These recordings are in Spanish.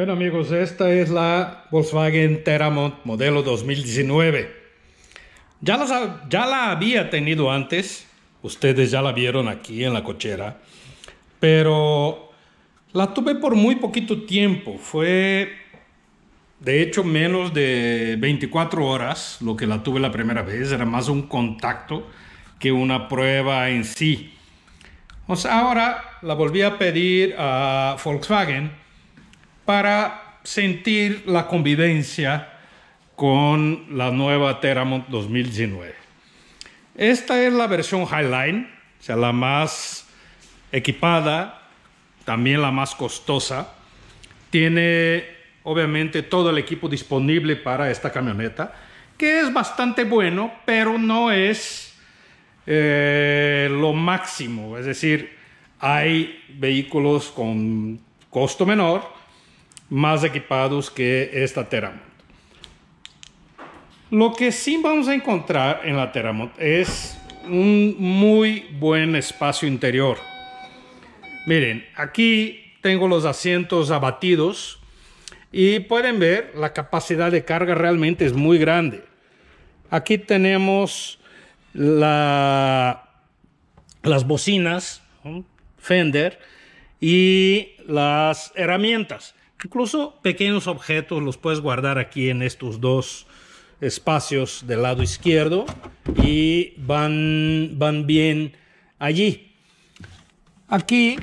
Bueno amigos, esta es la Volkswagen Teramont modelo 2019. Ya, ya la había tenido antes, ustedes ya la vieron aquí en la cochera, pero la tuve por muy poquito tiempo, fue de hecho menos de 24 horas lo que la tuve la primera vez, era más un contacto que una prueba en sí. O ahora la volví a pedir a Volkswagen para sentir la convivencia con la nueva Teramont 2019. Esta es la versión Highline, o sea, la más equipada, también la más costosa. Tiene obviamente todo el equipo disponible para esta camioneta, que es bastante bueno, pero no es eh, lo máximo. Es decir, hay vehículos con costo menor más equipados que esta Teramont. Lo que sí vamos a encontrar en la Teramont es un muy buen espacio interior. Miren, aquí tengo los asientos abatidos y pueden ver la capacidad de carga realmente es muy grande. Aquí tenemos las bocinas Fender y las herramientas. Incluso pequeños objetos los puedes guardar aquí en estos dos espacios del lado izquierdo y van, van bien allí. Aquí,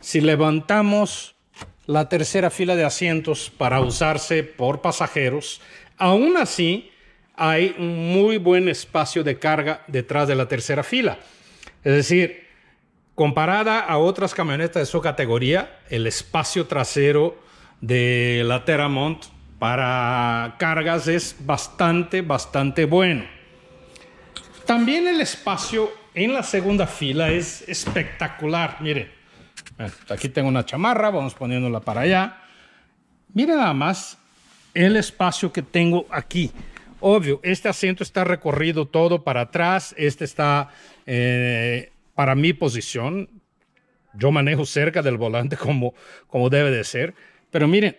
si levantamos la tercera fila de asientos para usarse por pasajeros, aún así hay un muy buen espacio de carga detrás de la tercera fila. Es decir, Comparada a otras camionetas de su categoría, el espacio trasero de la Terramont para cargas es bastante, bastante bueno. También el espacio en la segunda fila es espectacular. Miren, eh, aquí tengo una chamarra, vamos poniéndola para allá. Miren nada más el espacio que tengo aquí. Obvio, este asiento está recorrido todo para atrás, este está eh, para mi posición, yo manejo cerca del volante como, como debe de ser. Pero miren,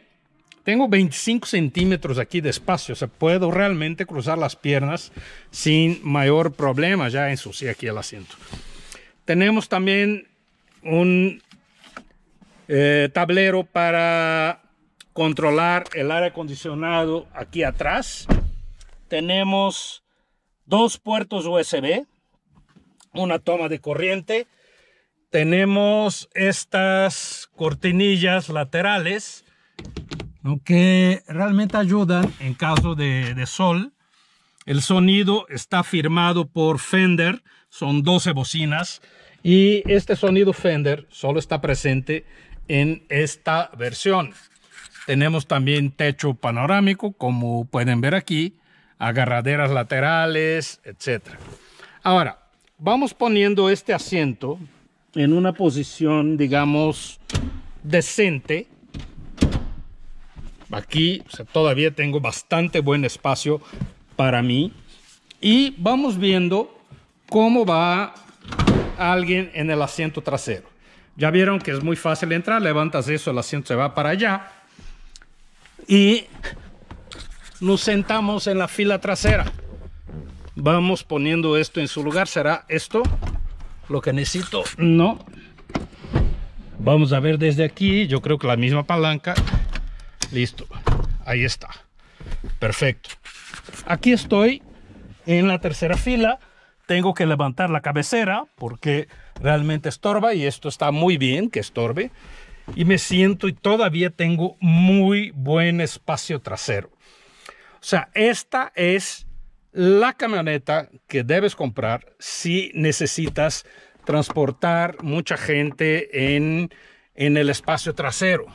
tengo 25 centímetros aquí de espacio, o sea, puedo realmente cruzar las piernas sin mayor problema. Ya ensucié aquí el asiento. Tenemos también un eh, tablero para controlar el aire acondicionado aquí atrás. Tenemos dos puertos USB una toma de corriente. Tenemos estas cortinillas laterales que realmente ayudan en caso de, de sol. El sonido está firmado por Fender, son 12 bocinas y este sonido Fender solo está presente en esta versión. Tenemos también techo panorámico, como pueden ver aquí, agarraderas laterales, etc. Ahora, vamos poniendo este asiento en una posición, digamos, decente. Aquí todavía tengo bastante buen espacio para mí. Y vamos viendo cómo va alguien en el asiento trasero. Ya vieron que es muy fácil entrar, levantas eso, el asiento se va para allá. Y nos sentamos en la fila trasera vamos poniendo esto en su lugar será esto lo que necesito no vamos a ver desde aquí yo creo que la misma palanca listo ahí está perfecto aquí estoy en la tercera fila tengo que levantar la cabecera porque realmente estorba y esto está muy bien que estorbe y me siento y todavía tengo muy buen espacio trasero o sea esta es la camioneta que debes comprar si necesitas transportar mucha gente en, el espacio trasero.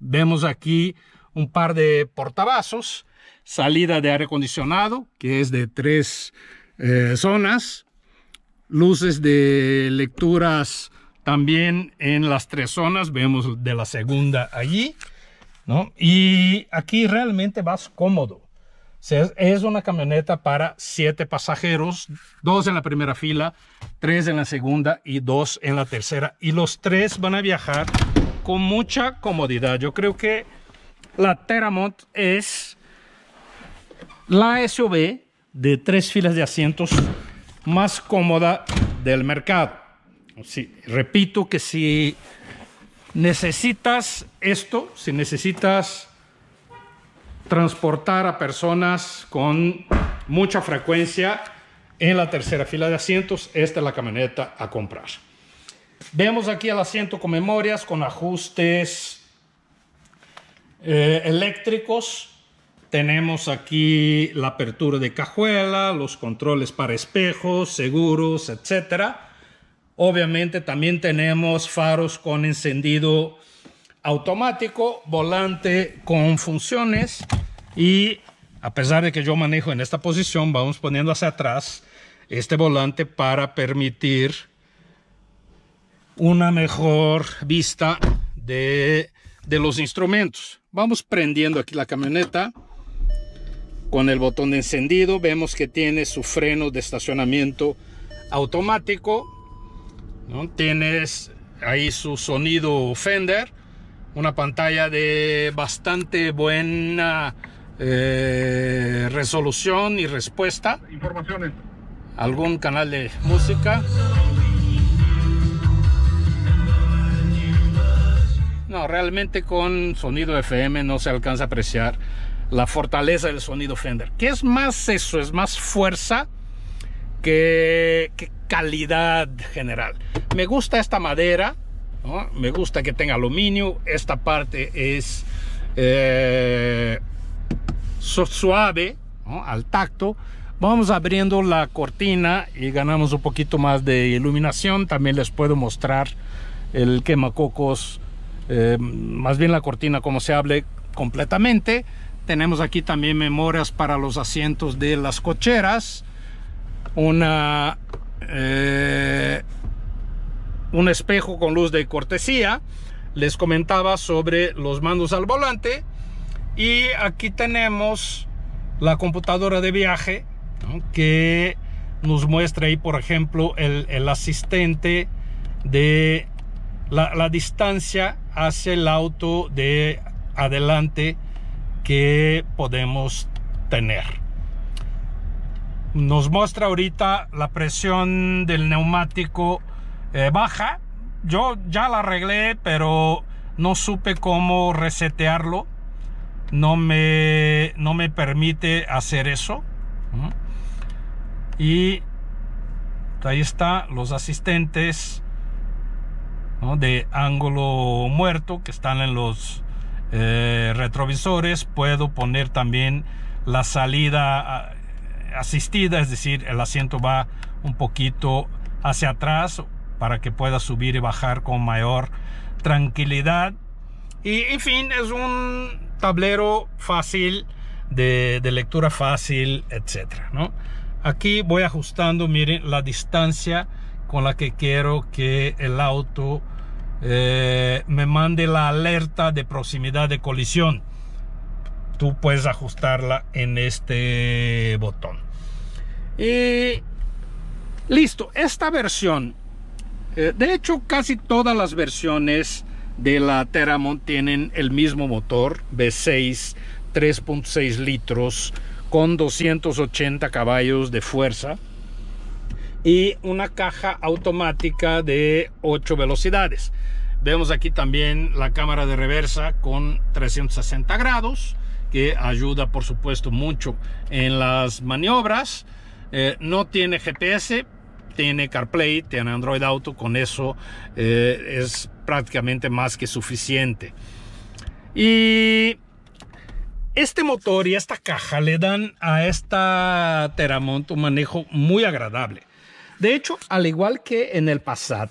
Vemos aquí un par de portavasos, salida de aire acondicionado, que es de tres eh, zonas, luces de lecturas también en las tres zonas, vemos de la segunda allí, Y aquí realmente vas cómodo. Es una camioneta para siete pasajeros, dos en la primera fila, tres en la segunda y dos en la tercera. Y los tres van a viajar con mucha comodidad. Yo creo que la Teramont es la SUV de tres filas de asientos más cómoda del mercado. repito que si necesitas esto, si necesitas transportar a personas con mucha frecuencia en la tercera fila de asientos. Esta es la camioneta a comprar. Vemos aquí el asiento con memorias, con ajustes eh, eléctricos. Tenemos aquí la apertura de cajuela, los controles para espejos, seguros, etc. Obviamente también tenemos faros con encendido automático, volante con funciones y a pesar de que yo manejo en esta posición, vamos poniendo hacia atrás este volante para permitir una mejor vista de, los instrumentos. Vamos prendiendo aquí la camioneta con el botón de encendido. Vemos que tiene su freno de estacionamiento automático. Tienes ahí su sonido Fender una pantalla de bastante buena eh, resolución y respuesta. Informaciones. Algún canal de música. No, realmente con sonido FM no se alcanza a apreciar la fortaleza del sonido Fender. ¿Qué es más eso? Es más fuerza que calidad general. Me gusta esta madera me gusta que tenga aluminio esta parte es eh, suave al tacto vamos abriendo la cortina y ganamos un poquito más de iluminación también les puedo mostrar el quemacocos eh, más bien la cortina como se hable completamente tenemos aquí también memorias para los asientos de las cocheras una eh, un espejo con luz de cortesía. Les comentaba sobre los mandos al volante. Y aquí tenemos la computadora de viaje que nos muestra ahí, por ejemplo, el, asistente de la, la, distancia hacia el auto de adelante que podemos tener. Nos muestra ahorita la presión del neumático eh, baja. Yo ya la arreglé, pero no supe cómo resetearlo. No me, no me permite hacer eso. Y ahí está los asistentes de ángulo muerto que están en los eh, retrovisores. Puedo poner también la salida ah, asistida, es decir, el asiento va un poquito hacia atrás para que pueda subir y bajar con mayor tranquilidad. Y en fin, es un tablero fácil de, lectura fácil, etcétera. Aquí voy ajustando, miren, la distancia con la que quiero que el auto eh, me mande la alerta de proximidad de colisión. Tú puedes ajustarla en este botón. Y listo, esta versión eh, de hecho, casi todas las versiones de la Teramont tienen el mismo motor V6 3.6 litros con 280 caballos de fuerza y una caja automática de 8 velocidades. Vemos aquí también la cámara de reversa con 360 grados que ayuda por supuesto mucho en las maniobras. Eh, no tiene GPS, tiene CarPlay, tiene Android Auto, con eso eh, es prácticamente más que suficiente. Y este motor y esta caja le dan a esta Teramont un manejo muy agradable. De hecho, al igual que en el Passat,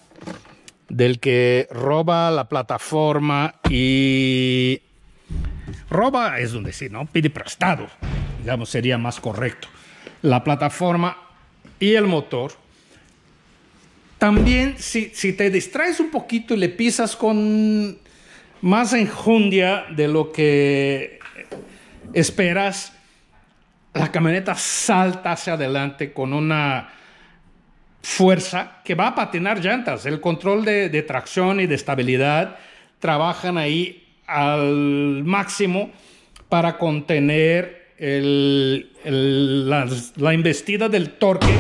del que roba la plataforma y... Roba es donde decir, ¿no? Pide prestado, digamos, sería más correcto. La plataforma y el motor también si, te distraes un poquito y le pisas con más enjundia de lo que esperas, la camioneta salta hacia adelante con una fuerza que va a patinar llantas. El control de, tracción y de estabilidad trabajan ahí al máximo para contener la investida del torque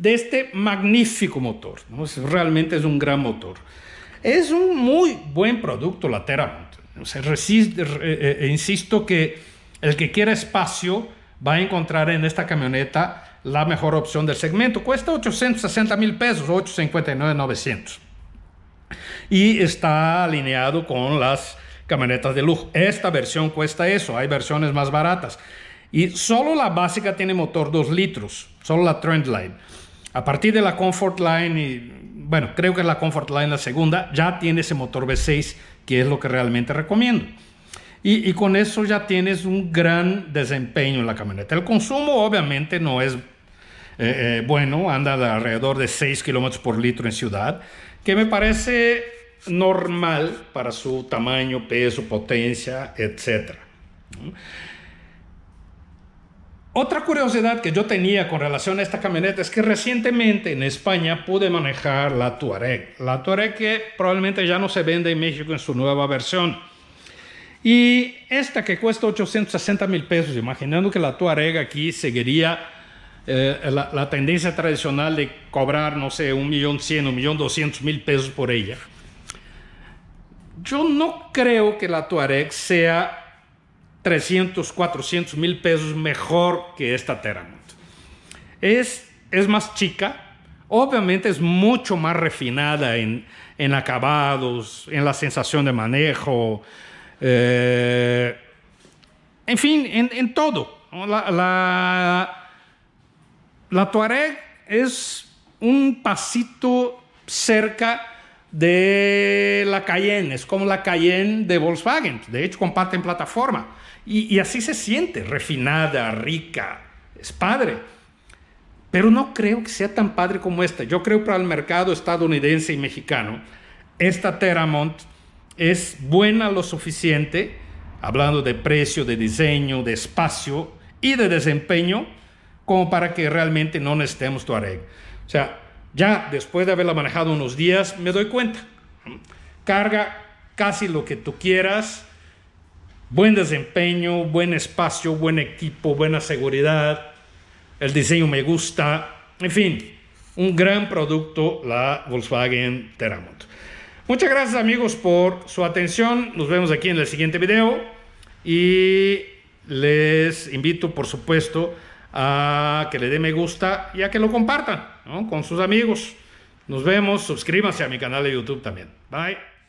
de este magnífico motor. realmente es un gran motor. Es un muy buen producto la eh, eh, eh, insisto que el que quiera espacio va a encontrar en esta camioneta la mejor opción del segmento. Cuesta 860 mil pesos, 8.59.900 Y está alineado con las camionetas de lujo. Esta versión cuesta eso, hay versiones más baratas. Y solo la básica tiene motor 2 litros, solo la Trendline. A partir de la Comfort Line, y, bueno, creo que la Comfort Line la segunda, ya tiene ese motor V6, que es lo que realmente recomiendo. Y, con eso ya tienes un gran desempeño en la camioneta. El consumo obviamente no es eh, eh, bueno, anda alrededor de 6 kilómetros por litro en ciudad, que me parece normal para su tamaño, peso, potencia, etc. Otra curiosidad que yo tenía con relación a esta camioneta es que recientemente en España pude manejar la Touareg. La Touareg que probablemente ya no se vende en México en su nueva versión. Y esta que cuesta 860 mil pesos, imaginando que la Touareg aquí seguiría eh, la, tendencia tradicional de cobrar, no sé, un millón cien, un millón doscientos mil pesos por ella. Yo no creo que la Touareg sea 300, 400 mil pesos mejor que esta Teramont. Es, es más chica, obviamente es mucho más refinada en, acabados, en la sensación de manejo, eh, en fin, en, todo. La, la, la Tuareg es un pasito cerca de la Cayenne, es como la Cayenne de Volkswagen, de hecho comparten plataforma. Y, así se siente, refinada, rica, es padre. Pero no creo que sea tan padre como esta. Yo creo para el mercado estadounidense y mexicano, esta Teramont es buena lo suficiente, hablando de precio, de diseño, de espacio y de desempeño, como para que realmente no necesitemos tuareg, O sea, ya después de haberla manejado unos días, me doy cuenta. Carga casi lo que tú quieras. Buen desempeño, buen espacio, buen equipo, buena seguridad. El diseño me gusta. En fin, un gran producto la Volkswagen Teramont. Muchas gracias amigos por su atención. Nos vemos aquí en el siguiente video. Y les invito, por supuesto, a que le dé me gusta y a que lo compartan con sus amigos. Nos vemos, suscríbanse a mi canal de YouTube también. Bye.